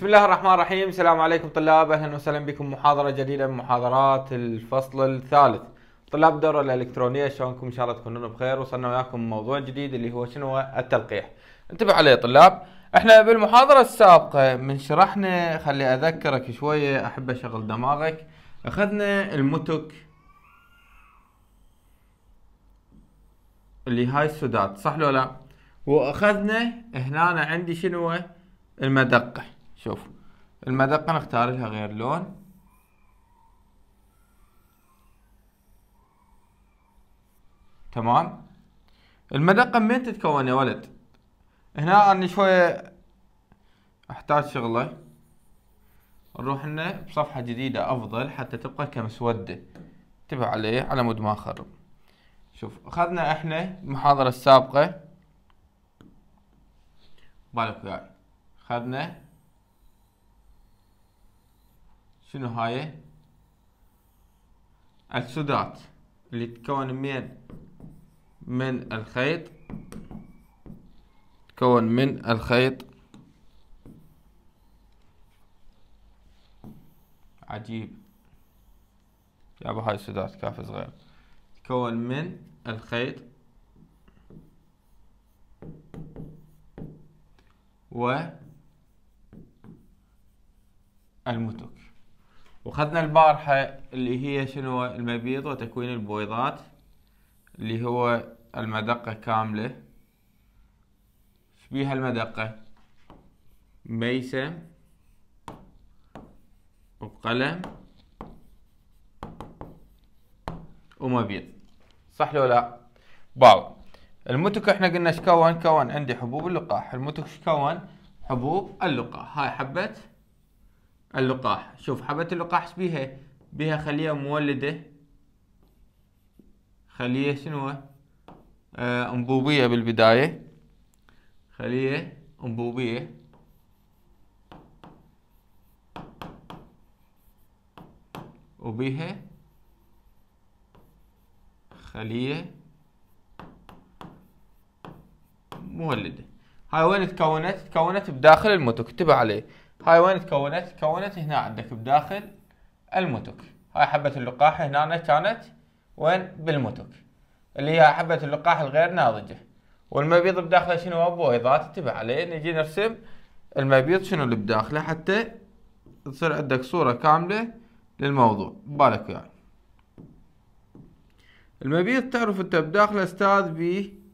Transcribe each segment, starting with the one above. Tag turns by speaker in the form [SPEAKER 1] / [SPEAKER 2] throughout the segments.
[SPEAKER 1] بسم الله الرحمن الرحيم السلام عليكم طلاب اهلا وسهلا بكم محاضره جديده من محاضرات الفصل الثالث طلاب الدوره الالكترونيه شلونكم ان شاء الله تكونون بخير وصلنا وياكم موضوع جديد اللي هو شنو التلقيح انتبه عليه طلاب احنا بالمحاضره السابقه من شرحنا خلي اذكرك شويه احب اشغل دماغك اخذنا المتك اللي هاي السودات صح لو لا واخذنا هنا عندي شنو المدقه شوف المدقة نختار لها غير لون تمام المدقة من تتكون يا ولد هنا أنا شوية أحتاج شغلة نروح لنا بصفحة جديدة أفضل حتى تبقى كمسودة انتبه عليه على مود ما أخرب شوف أخذنا إحنا المحاضرة السابقة بالك وياي أخذنا شنو هاي السدات اللي تتكون من من الخيط تكون من الخيط عجيب ابو هاي السدات كاف صغير تكون من الخيط و المتك وخذنا البارحة اللي هي شنو المبيض وتكوين البويضات اللي هو المدقة كاملة شبيها المدقة ميسة وقلم ومبيض صح لو لا باو المتك احنا قلنا شكون كون عندي حبوب اللقاح المتك شكون حبوب اللقاح هاي حبة اللقاح شوف حبة اللقاح ايش بيها بيها خلية مولدة خلية شنو آه، انبوبية بالبداية خلية انبوبية وبيها خلية مولدة هاي وين تكونت؟ تكونت بداخل الموت كتب عليه هاي وين تكونت؟ تكونت هنا عندك بداخل المتك هاي حبة اللقاح هنا كانت وين؟ بالمتك اللي هي حبة اللقاح الغير ناضجة والمبيض بداخله شنو بويضات انتبه عليه نجي نرسم المبيض شنو اللي بداخله حتى تصير عندك صورة كاملة للموضوع بالك وياي يعني. المبيض تعرف انت بداخله استاذ بي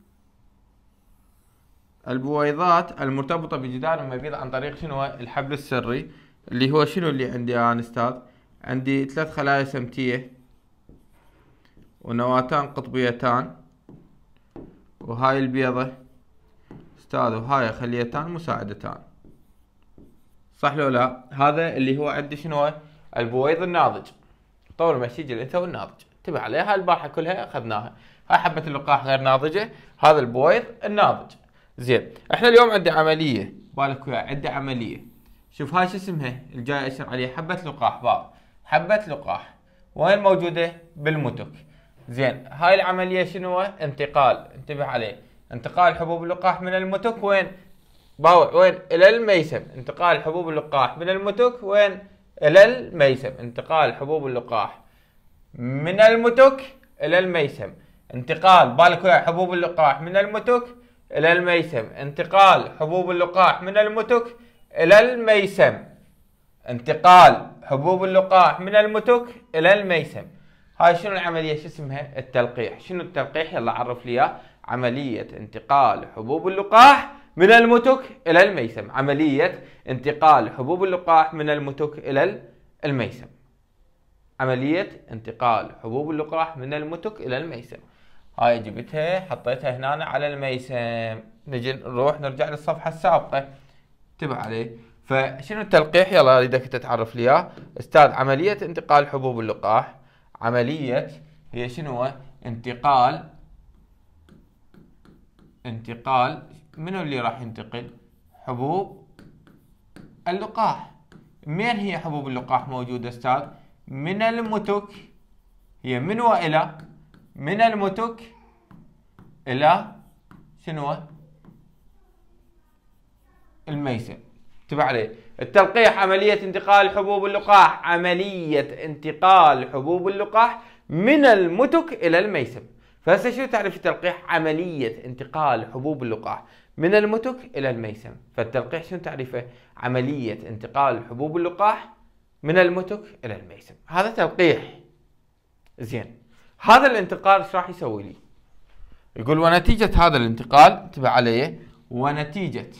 [SPEAKER 1] البويضات المرتبطة بجدار المبيض عن طريق شنو الحبل السري اللي هو شنو اللي عندي أنا أستاذ عندي ثلاث خلايا سمتية ونواتان قطبيتان وهاي البيضة أستاذ وهاي خليتان مساعدتان صح لو لا هذا اللي هو عندي شنو البويض الناضج طور مسيج الانثوي الناضج انتبه عليها البارحة كلها أخذناها هاي حبة اللقاح غير ناضجة هذا البويض الناضج زين احنا اليوم عندي عمليه بالك وياي عندي عمليه شوف هاي شو اسمها الجاي اشر عليها حبه لقاح باب حبه لقاح وين موجوده بالمتك زين هاي العمليه شنو انتقال انتبه عليه انتقال حبوب اللقاح من المتك وين باوع وين الى الميسم انتقال حبوب اللقاح من المتك وين الى الميسم انتقال حبوب اللقاح من المتك الى الميسم انتقال بالك حبوب اللقاح من المتك إلى الميسم انتقال حبوب اللقاح من المتك إلى الميسم انتقال حبوب اللقاح من المتك إلى الميسم هاي شنو العملية شو اسمها التلقيح شنو التلقيح يلا عرف لي اياه عملية انتقال حبوب اللقاح من المتك إلى الميسم عملية انتقال حبوب اللقاح من المتك إلى الميسم عملية انتقال حبوب اللقاح من المتك إلى الميسم هاي جبتها حطيتها هنا على الميسم نجي نروح نرجع للصفحه السابقه انتبه عليه فشنو التلقيح يلا اريدك تتعرف لي اياه استاذ عمليه انتقال حبوب اللقاح عمليه هي شنو انتقال انتقال منو اللي راح ينتقل حبوب اللقاح مين هي حبوب اللقاح موجوده استاذ من المتك هي من والى من المتك الى شنو الميسر تبع عليه التلقيح عملية انتقال حبوب اللقاح عملية انتقال حبوب اللقاح من المتك إلى الميسم فهسه شو تعرف التلقيح عملية انتقال حبوب اللقاح من المتك إلى الميسم فالتلقيح شنو تعرفه عملية انتقال حبوب اللقاح من المتك إلى الميسم هذا تلقيح زين هذا الانتقال ايش راح يسوي لي؟ يقول ونتيجة هذا الانتقال انتبه عليه ونتيجة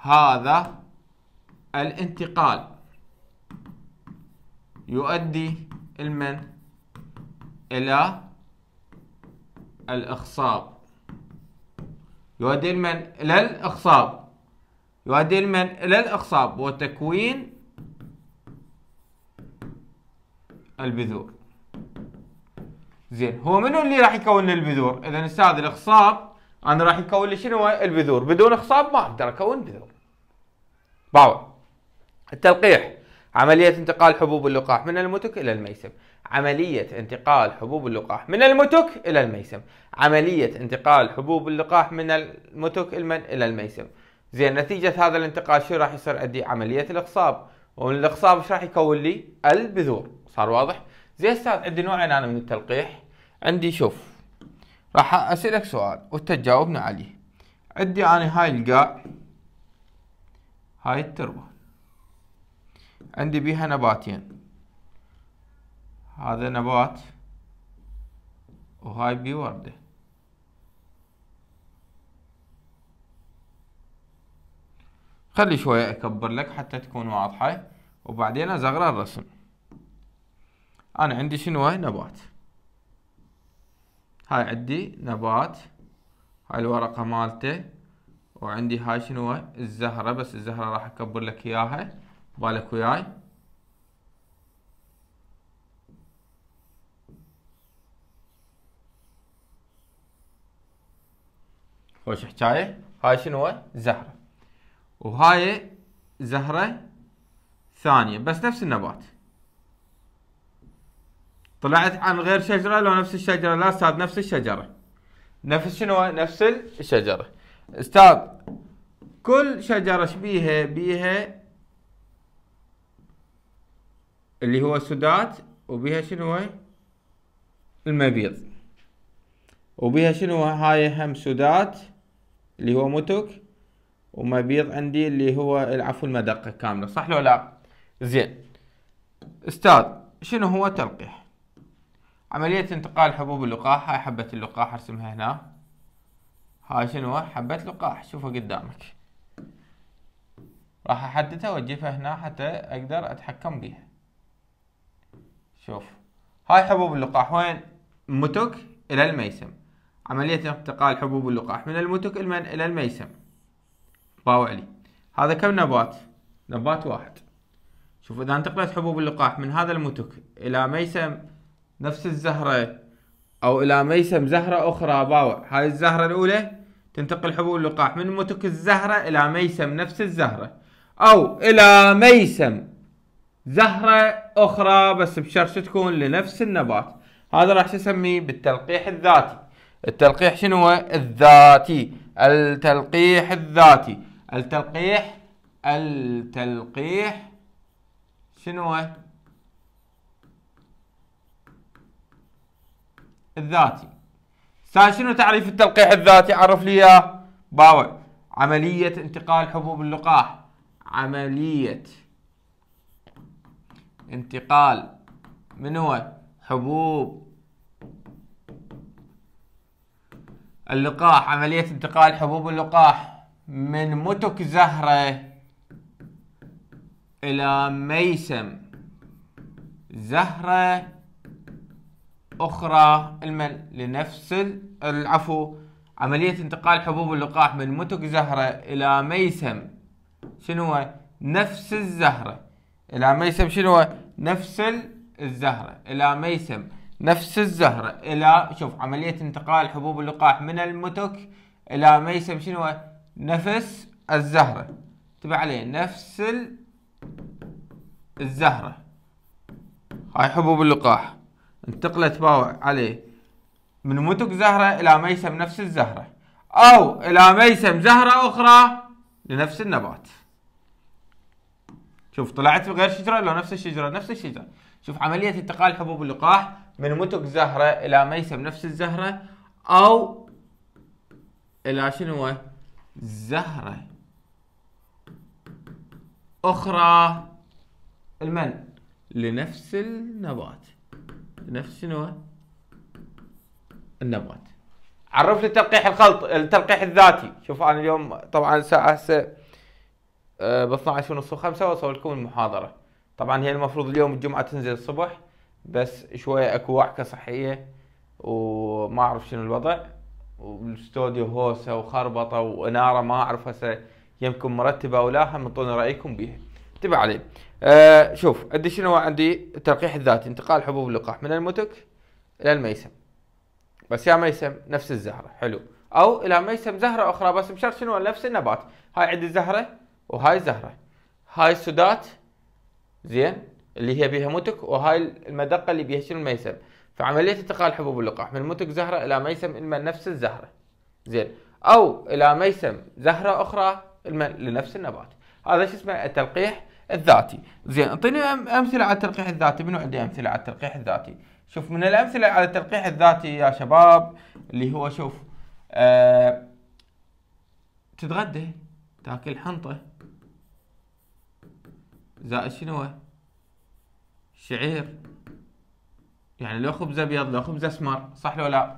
[SPEAKER 1] هذا الانتقال يؤدي المن إلى الإخصاب يؤدي المن إلى الإخصاب يؤدي المن إلى الإخصاب وتكوين البذور زين هو منو اللي راح يكون لي البذور اذا استاذ الاخصاب انا راح يكون لي شنو البذور بدون اخصاب ما اقدر اكون بذور باو التلقيح عملية انتقال حبوب اللقاح من المتك إلى الميسم عملية انتقال حبوب اللقاح من المتك إلى الميسم عملية انتقال حبوب اللقاح من المتك المن إلى الميسم زين نتيجة هذا الانتقال شو راح يصير عندي عملية الإخصاب الإخصاب ايش راح يكون لي البذور صار واضح زي استاذ عندي نوعين انا من التلقيح عندي شوف راح اسالك سؤال وانت تجاوبني عليه عندي انا هاي القاع هاي التربه عندي بيها نباتين هذا نبات وهاي بي ورده خلي شوية أكبر لك حتى تكون واضحة وبعدين أزغر الرسم انا عندي شنو هاي نبات هاي عندي نبات هاي الورقه مالته وعندي هاي شنو هاي الزهره بس الزهره راح اكبر لك اياها بالك وياي خوش حكايه هاي شنو هاي زهره وهاي زهره ثانيه بس نفس النبات طلعت عن غير شجره لو نفس الشجره لا استاذ نفس الشجره نفس شنو نفس الشجره استاذ كل شجره شبيها بيها اللي هو سدات وبيها شنو المبيض وبيها شنو هاي هم سدات اللي هو متك ومبيض عندي اللي هو العفو المدقه كامله صح لو لا زين استاذ شنو هو تلقيح عملية انتقال حبوب اللقاح هاي حبة اللقاح ارسمها هنا هاي شنو حبة لقاح شوفها قدامك راح احددها واجفها هنا حتى اقدر اتحكم بيها شوف هاي حبوب اللقاح وين متك الى الميسم عملية انتقال حبوب اللقاح من المتك الى الميسم باوعلي هذا كم نبات نبات واحد شوف اذا انتقلت حبوب اللقاح من هذا المتك الى ميسم نفس الزهرة أو إلى ميسم زهرة أخرى باوع هاي الزهرة الأولى تنتقل حبوب اللقاح من متك الزهرة إلى ميسم نفس الزهرة أو إلى ميسم زهرة أخرى بس بشرط تكون لنفس النبات هذا راح تسميه بالتلقيح الذاتي التلقيح شنو هو الذاتي التلقيح الذاتي التلقيح التلقيح شنو هو الذاتي ثاني شنو تعريف التلقيح الذاتي عرف لي اياه باوع عملية انتقال حبوب اللقاح عملية انتقال من هو حبوب اللقاح عملية انتقال حبوب اللقاح من متك زهرة إلى ميسم زهرة أخرى المن لنفس العفو عملية انتقال حبوب اللقاح من متك زهرة إلى ميسم شنو هو؟ نفس الزهرة إلى ميسم شنو هو؟ نفس الزهرة إلى ميسم نفس الزهرة إلى شوف عملية انتقال حبوب اللقاح من المتك إلى ميسم شنو هو؟ نفس الزهرة تبع عليه نفس الزهرة هاي حبوب اللقاح انتقلت باو عليه من متك زهرة إلى ميسم نفس الزهرة أو إلى ميسم زهرة أخرى لنفس النبات شوف طلعت بغير شجرة لو نفس الشجرة نفس الشجرة شوف عملية انتقال حبوب اللقاح من متك زهرة إلى ميسم نفس الزهرة أو إلى شنو زهرة أخرى المن لنفس النبات نفس شنو النبات عرف لي تلقيح الخلط التلقيح الذاتي شوف انا اليوم طبعا الساعه هسه آه، ب 12 ونص و5 وصل لكم المحاضره طبعا هي المفروض اليوم الجمعه تنزل الصبح بس شويه اكو وعكه صحيه وما اعرف شنو الوضع والاستوديو هوسه وخربطه واناره ما اعرف هسه يمكن مرتبه او لا هم رايكم بيها تبع علي آه شوف عندي شنو عندي التلقيح الذاتي انتقال حبوب اللقاح من المتك الى الميسم بس يا ميسم نفس الزهره حلو او الى ميسم زهره اخرى بس بشرط شنو نفس النبات هاي عندي زهره وهاي زهره هاي السودات زين اللي هي بيها متك وهاي المدقه اللي بيها شنو الميسم فعمليه انتقال حبوب اللقاح من متك زهره الى ميسم اما نفس الزهره زين او الى ميسم زهره اخرى لنفس النبات هذا شو اسمه التلقيح الذاتي زين اعطيني امثله على التلقيح الذاتي منو عندي امثله على التلقيح الذاتي شوف من الامثله على التلقيح الذاتي يا شباب اللي هو شوف أه تتغدى تاكل حنطه زائد شنو شعير يعني لو خبز ابيض لو خبز اسمر صح لو لا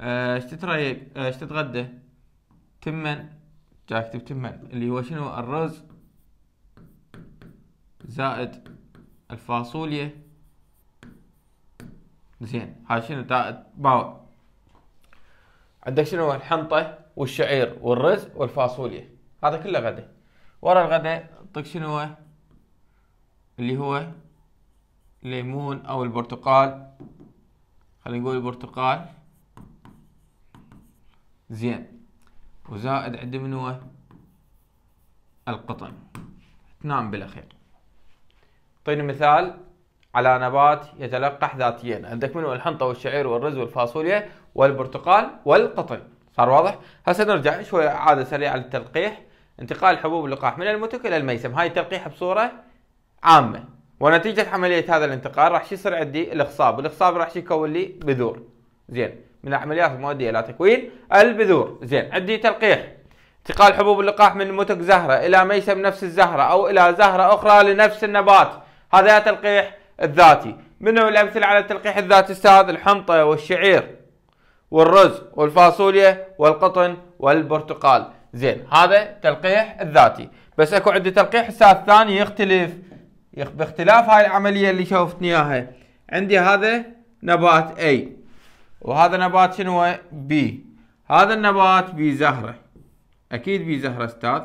[SPEAKER 1] آه، ايش تتريق آه، ايش تتغدى تمن جاي اكتب تمن اللي هو شنو الرز زائد الفاصوليا زين هاي شنو باور عندك شنو الحنطة والشعير والرز والفاصوليا هذا كله غدا ورا الغدا اعطيك شنو اللي هو ليمون او البرتقال خلينا نقول البرتقال زين وزائد عندي منو القطن تنام بالاخير اعطيني مثال على نبات يتلقح ذاتيا عندك منه الحنطة والشعير والرز والفاصوليا والبرتقال والقطن صار واضح؟ هسه نرجع شوي عادة سريعة للتلقيح انتقال حبوب اللقاح من المتك إلى الميسم هاي التلقيح بصورة عامة ونتيجة عملية هذا الانتقال راح شو يصير عندي الإخصاب الإخصاب راح يكون لي بذور زين من العمليات المؤدية إلى تكوين البذور زين عندي تلقيح انتقال حبوب اللقاح من متك زهرة إلى ميسم نفس الزهرة أو إلى زهرة أخرى لنفس النبات هذا تلقيح الذاتي من الأمثلة على التلقيح الذاتي أستاذ الحنطة والشعير والرز والفاصوليا والقطن والبرتقال زين هذا تلقيح الذاتي بس اكو عندي تلقيح أستاذ ثاني يختلف باختلاف هاي العملية اللي شوفتني إياها عندي هذا نبات A وهذا نبات شنو B هذا النبات بزهرة أكيد بزهرة أستاذ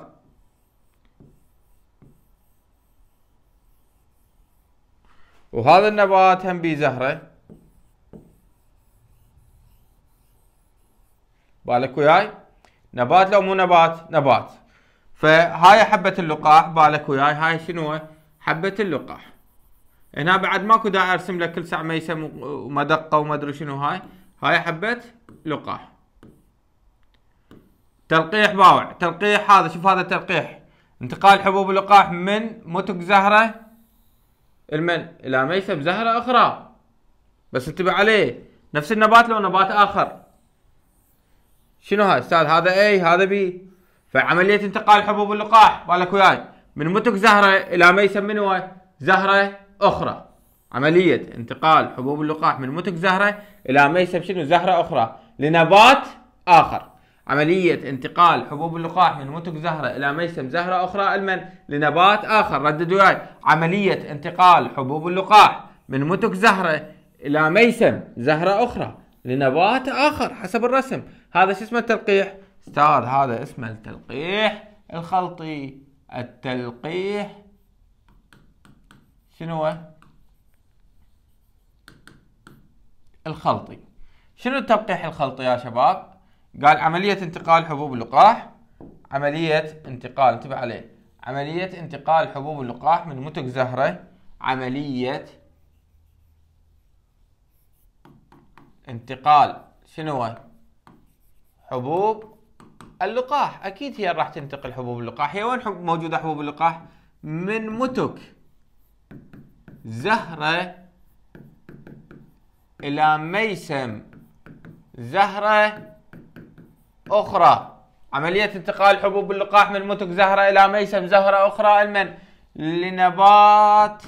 [SPEAKER 1] وهذا النبات هم بيه زهرة بالك وياي نبات لو مو نبات نبات فهاي حبة اللقاح بالك وياي هاي شنو حبة اللقاح هنا بعد ماكو داعي ارسم لك كل ساعة ميسة ومدقة وما ادري شنو هاي هاي حبة لقاح تلقيح باوع تلقيح هذا شوف هذا تلقيح انتقال حبوب اللقاح من متك زهره المن الى ما زهرة أخرى بس انتبه عليه نفس النبات لو نبات آخر شنو هاي أستاذ هذا أي هذا بي فعملية انتقال حبوب اللقاح بالك وياي من متك زهرة إلى ما يسمى وياي زهرة أخرى عملية انتقال حبوب اللقاح من متك زهرة إلى ما يسمى شنو زهرة أخرى لنبات آخر عملية انتقال حبوب اللقاح من منتج زهرة إلى ميسم زهرة أخرى علما لنبات آخر رددوا وياي عملية انتقال حبوب اللقاح من منتج زهرة إلى ميسم زهرة أخرى لنبات آخر حسب الرسم هذا شو اسمه التلقيح أستاذ هذا اسمه التلقيح الخلطي التلقيح شنو الخلطي شنو التلقيح الخلطي يا شباب قال عملية انتقال حبوب اللقاح عملية انتقال انتبه عليه عملية انتقال حبوب اللقاح من متك زهرة عملية انتقال شنو حبوب اللقاح اكيد هي راح تنتقل حبوب اللقاح هي وين حب موجوده حبوب اللقاح من متك زهره الى ميسم زهره أخرى عملية انتقال حبوب اللقاح من متك زهرة إلى ميسم زهرة أخرى المن لنبات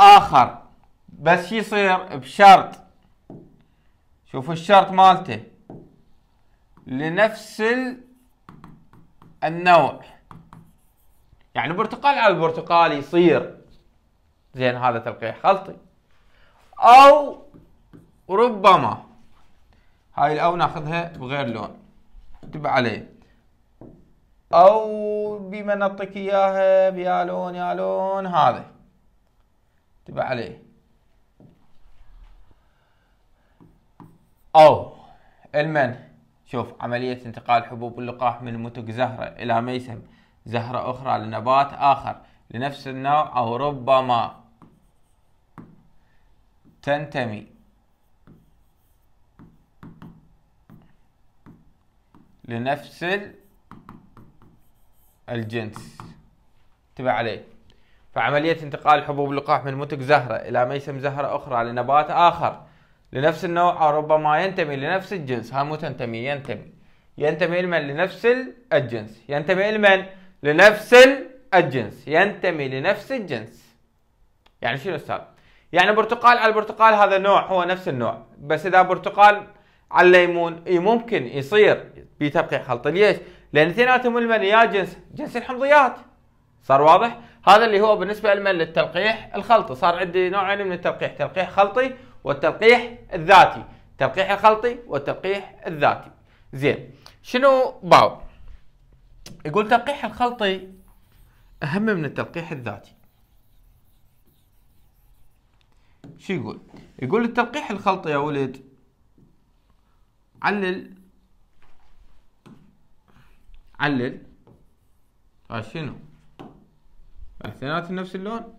[SPEAKER 1] آخر بس شو يصير بشرط شوفوا الشرط مالته لنفس النوع يعني برتقال على البرتقال يصير زين هذا تلقيح خلطي او ربما هاي الأو ناخذها بغير لون انتبه عليه أو بما نعطيك إياها بيا لون يا لون هذا انتبه عليه أو المن شوف عملية انتقال حبوب اللقاح من متك زهرة إلى ميسم زهرة أخرى لنبات آخر لنفس النوع أو ربما تنتمي لنفس الجنس انتبه عليه فعملية انتقال حبوب اللقاح من متك زهرة إلى ميسم زهرة أخرى لنبات آخر لنفس النوع أو ربما ينتمي لنفس الجنس ها مو تنتمي ينتمي ينتمي لمن لنفس الجنس ينتمي لمن لنفس الجنس ينتمي لنفس الجنس يعني شنو أستاذ يعني برتقال على البرتقال هذا نوع هو نفس النوع بس إذا برتقال على الليمون اي ممكن يصير بتبقيع خلطي ليش؟ لان اثنيناتهم المن يا جنس جنس الحمضيات صار واضح؟ هذا اللي هو بالنسبه المن للتلقيح الخلطي صار عندي نوعين يعني من التلقيح تلقيح خلطي والتلقيح الذاتي التلقيح الخلطي والتلقيح الذاتي زين شنو باو يقول التلقيح الخلطي اهم من التلقيح الذاتي شو يقول يقول التلقيح الخلطي يا ولد علل علل هاي طيب، شنو اثنيناتهم نفس اللون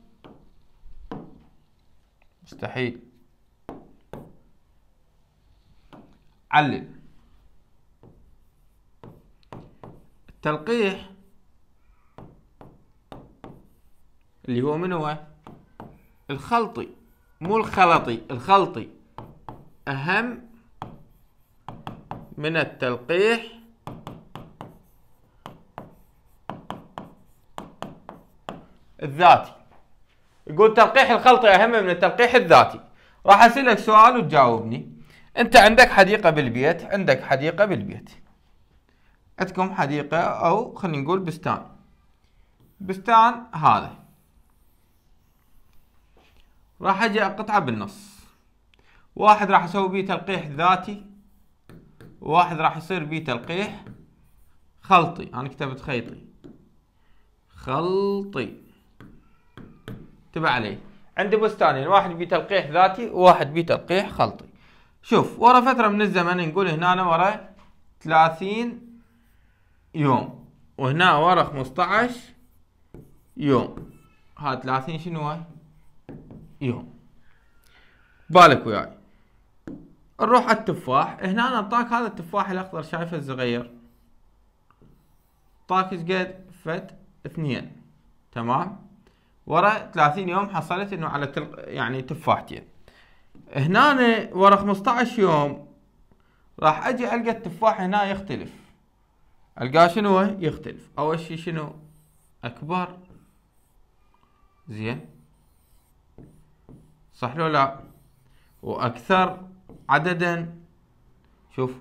[SPEAKER 1] مستحيل علل التلقيح اللي هو من هو الخلطي مو الخلطي الخلطي اهم من التلقيح الذاتي يقول تلقيح الخلطي أهم من التلقيح الذاتي راح أسألك سؤال وتجاوبني أنت عندك حديقة بالبيت عندك حديقة بالبيت عندكم حديقة أو خلينا نقول بستان بستان هذا راح أجي أقطعه بالنص واحد راح أسوي بيه تلقيح ذاتي واحد راح يصير بيه تلقيح خلطي انا كتبت خيطي خلطي انتبه علي عندي بستانين واحد بيه تلقيح ذاتي وواحد بيه تلقيح خلطي شوف ورا فترة من الزمن نقول هنا ورا ثلاثين يوم وهنا ورا 15 يوم هاد ثلاثين شنو يوم بالك وياي نروح على التفاح هنا أنا انطاك هذا التفاح الأخضر شايفه الصغير ايش قد فت اثنين تمام ورا 30 يوم حصلت انه على تل... يعني تفاحتين هنا ورا 15 يوم راح اجي القى التفاح هنا يختلف القاه شنو يختلف اول شيء شنو اكبر زين صح لو لا واكثر عددا شوف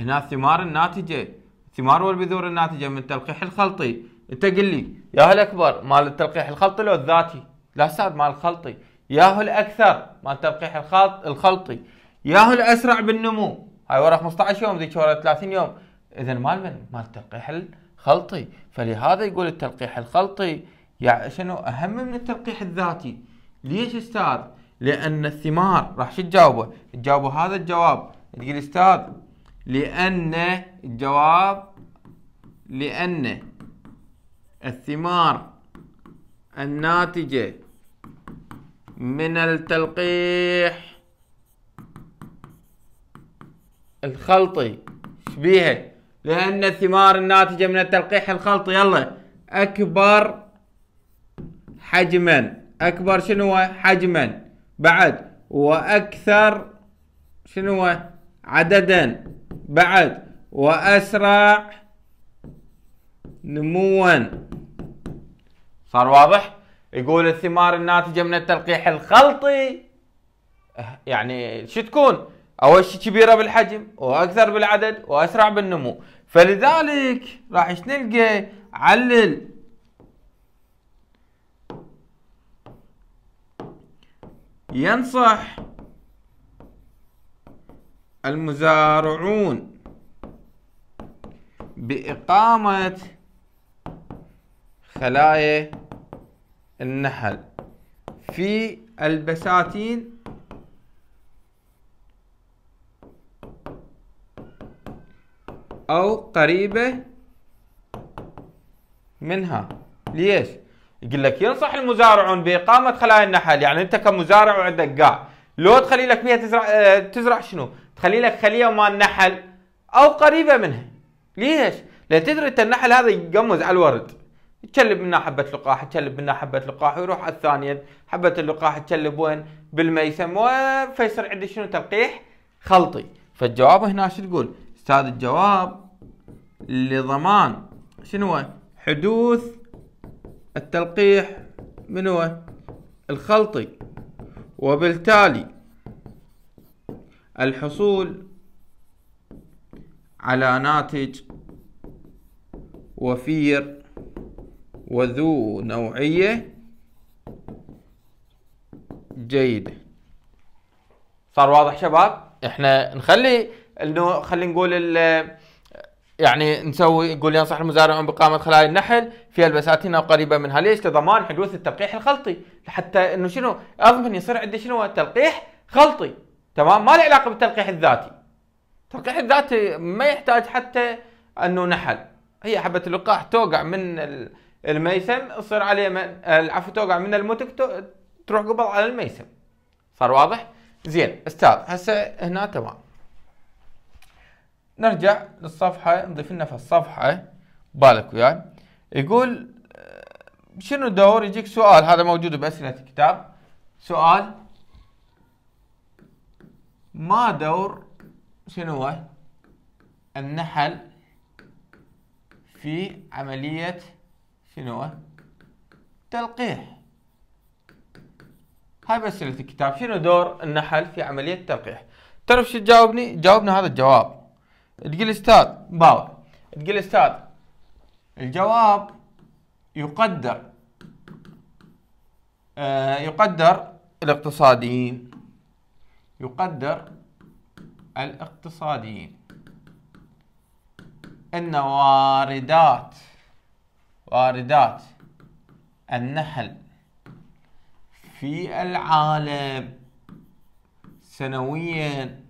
[SPEAKER 1] هنا الثمار الناتجة الثمار والبذور الناتجة من التلقيح الخلطي انت قل لي يا الاكبر مال التلقيح الخلطي لو الذاتي لا استاذ مال الخلطي ياهو الاكثر مال التلقيح الخلط الخلطي ياهو الاسرع بالنمو هاي ورا 15 يوم ذيك ورا 30 يوم اذا مال من مال التلقيح الخلطي فلهذا يقول التلقيح الخلطي يعني شنو اهم من التلقيح الذاتي ليش استاذ لأن الثمار راح شو تجاوبه؟ تجاوبه هذا الجواب تقول أستاذ لأن الجواب لأن الثمار الناتجة من التلقيح الخلطي شبيهة لأن الثمار الناتجة من التلقيح الخلطي يلا أكبر حجما أكبر شنو حجما بعد وأكثر شنو هو عددا بعد وأسرع نموا صار واضح؟ يقول الثمار الناتجة من التلقيح الخلطي يعني شو تكون؟ أول شيء كبيرة بالحجم وأكثر بالعدد وأسرع بالنمو فلذلك راح نلقى علل ينصح المزارعون بإقامة خلايا النحل في البساتين أو قريبة منها ليش؟ يقول لك ينصح المزارعون باقامه خلايا النحل يعني انت كمزارع وعندك قاع لو تخلي لك فيها تزرع آه، تزرع شنو؟ تخلي لك خليه مال نحل او قريبه منها ليش؟ لان تدري انت النحل هذا يقمز على الورد تشلب منها حبة لقاح تشلب منها حبة لقاح ويروح على الثانية حبة اللقاح تشلب وين بالميسم فيصير عندي شنو تلقيح خلطي فالجواب هنا شو تقول استاذ الجواب لضمان شنو حدوث التلقيح من هو الخلطي وبالتالي الحصول على ناتج وفير وذو نوعية جيدة صار واضح شباب احنا نخلي انه خلينا نقول يعني نسوي يقول ينصح المزارعون بإقامة خلايا النحل في البساتين أو قريبة منها ليش لضمان حدوث التلقيح الخلطي حتى إنه شنو أضمن يصير عندي شنو تلقيح خلطي تمام ما له علاقة بالتلقيح الذاتي التلقيح الذاتي ما يحتاج حتى أنه نحل هي حبة اللقاح توقع من الميسم تصير عليه من العفو توقع من المتك تروح قبل على الميسم صار واضح؟ زين استاذ هسه هنا تمام نرجع للصفحة نضيف لنا في الصفحة بالك وياي يعني. يقول شنو الدور يجيك سؤال هذا موجود بأسئلة الكتاب سؤال ما دور شنو النحل في عملية شنو تلقيح هاي بأسئلة الكتاب شنو دور النحل في عملية التلقيح تعرف شو تجاوبني جاوبنا هذا الجواب تقول استاذ باوع تقول استاذ الجواب يقدر آه، يقدر الاقتصاديين يقدر الاقتصاديين ان واردات واردات النحل في العالم سنويا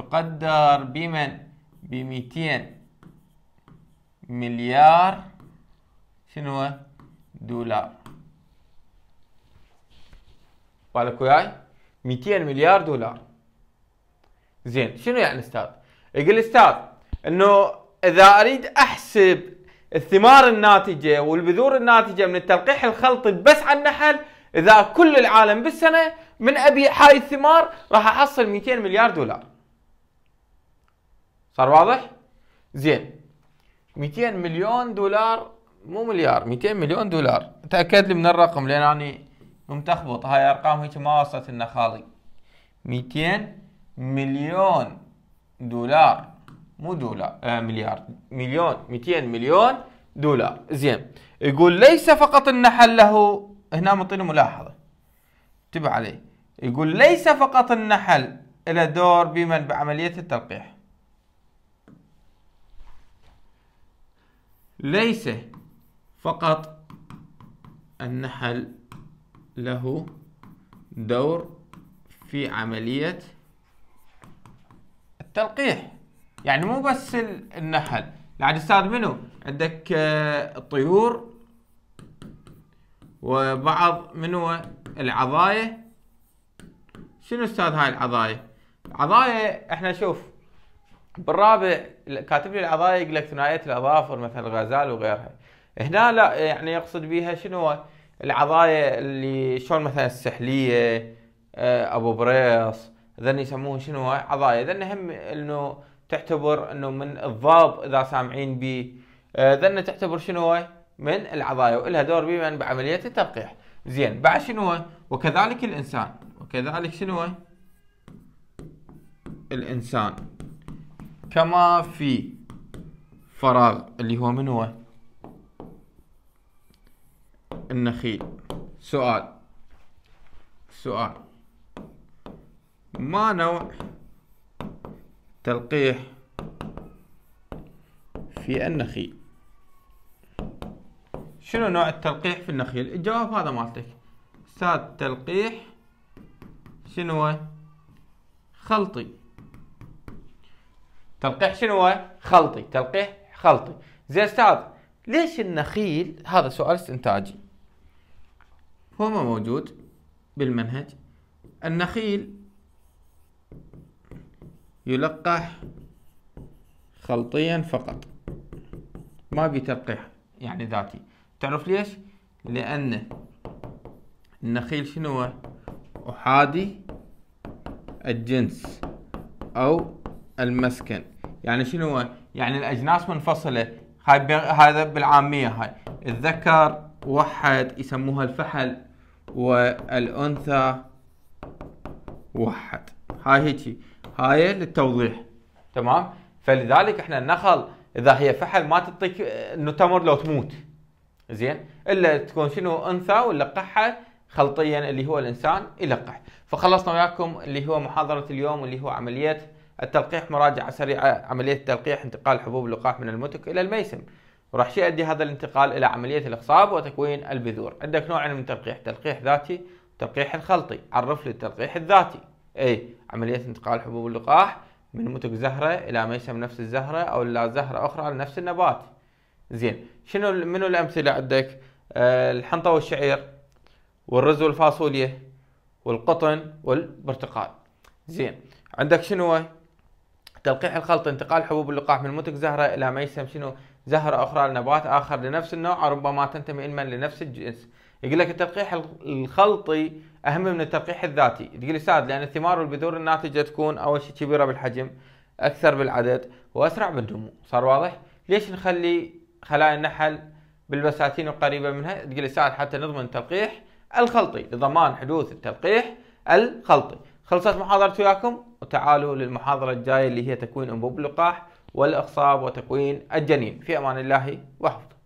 [SPEAKER 1] تقدر بمن ب 200 مليار شنو دولار بالك وياي 200 مليار دولار زين شنو يعني استاذ يقول استاذ انه اذا اريد احسب الثمار الناتجه والبذور الناتجه من التلقيح الخلطي بس على النحل اذا كل العالم بالسنه من ابي هاي الثمار راح احصل 200 مليار دولار صار واضح؟ زين 200 مليون دولار مو مليار 200 مليون دولار تاكد لي من الرقم لان اني متخبط هاي ارقام هيك ما وصلت لنا خالي 200 مليون دولار مو دولار آه مليار مليون 200 مليون دولار زين يقول ليس فقط النحل له هنا معطينا ملاحظه انتبه عليه يقول ليس فقط النحل له دور بمن بعمليه التلقيح ليس فقط النحل له دور في عملية التلقيح يعني مو بس النحل بعد يعني استاذ منو عندك آه، الطيور وبعض منو العضاية شنو استاذ هاي العضاية العضاية احنا شوف بالرابع كاتب لي يقول لك ثنائيه الاظافر مثل الغزال وغيرها هنا لا يعني يقصد بيها شنو العضايا اللي شلون مثلا السحليه آه، ابو بريص ذن يسموه شنو عضايا ذن هم انه تعتبر انه من الضاب اذا سامعين به آه، ذن تعتبر شنو من العضايا ولها دور بمن بعمليه التلقيح زين بعد شنو وكذلك الانسان وكذلك شنو الانسان كما في فراغ اللي هو من هو النخيل سؤال سؤال ما نوع تلقيح في النخيل شنو نوع التلقيح في النخيل الجواب هذا مالتك ساد تلقيح شنو خلطي تلقيح شنو هو؟ خلطي تلقيح خلطي زين استاذ ليش النخيل هذا سؤال استنتاجي هو ما موجود بالمنهج النخيل يلقح خلطيا فقط ما في تلقيح يعني ذاتي تعرف ليش لان النخيل شنو هو احادي الجنس او المسكن يعني شنو هو؟ يعني الاجناس منفصله هاي هذا بالعاميه هاي الذكر وحد يسموها الفحل والانثى وحد هاي هيجي هاي للتوضيح تمام فلذلك احنا النخل اذا هي فحل ما تعطيك انه تمر لو تموت زين الا تكون شنو انثى ولقحها خلطيا اللي هو الانسان يلقح فخلصنا وياكم اللي هو محاضره اليوم واللي هو عمليه التلقيح مراجعة سريعة عملية تلقيح انتقال حبوب اللقاح من المتك إلى الميسم وراح يؤدي هذا الانتقال إلى عملية الإخصاب وتكوين البذور عندك نوعين من التلقيح تلقيح ذاتي وتلقيح الخلطي عرف لي التلقيح الذاتي أي عملية انتقال حبوب اللقاح من متك زهرة إلى ميسم نفس الزهرة أو إلى زهرة أخرى لنفس النبات زين شنو منو الأمثلة عندك آه، الحنطة والشعير والرز والفاصوليا والقطن والبرتقال زين عندك شنو تلقيح الخلط انتقال حبوب اللقاح من منتج زهرة إلى ما يسمى شنو زهرة أخرى لنبات آخر لنفس النوع أو ربما تنتمي اما لنفس الجنس يقول لك التلقيح الخلطي أهم من التلقيح الذاتي تقول لي ساد لأن الثمار والبذور الناتجة تكون أول شيء كبيرة بالحجم أكثر بالعدد وأسرع بالنمو صار واضح ليش نخلي خلايا النحل بالبساتين القريبة منها تقول لي ساد حتى نضمن التلقيح الخلطي لضمان حدوث التلقيح الخلطي خلصت محاضرتي وياكم وتعالوا للمحاضرة الجاية اللي هي تكوين أنبوب اللقاح والإخصاب وتكوين الجنين في أمان الله وحفظه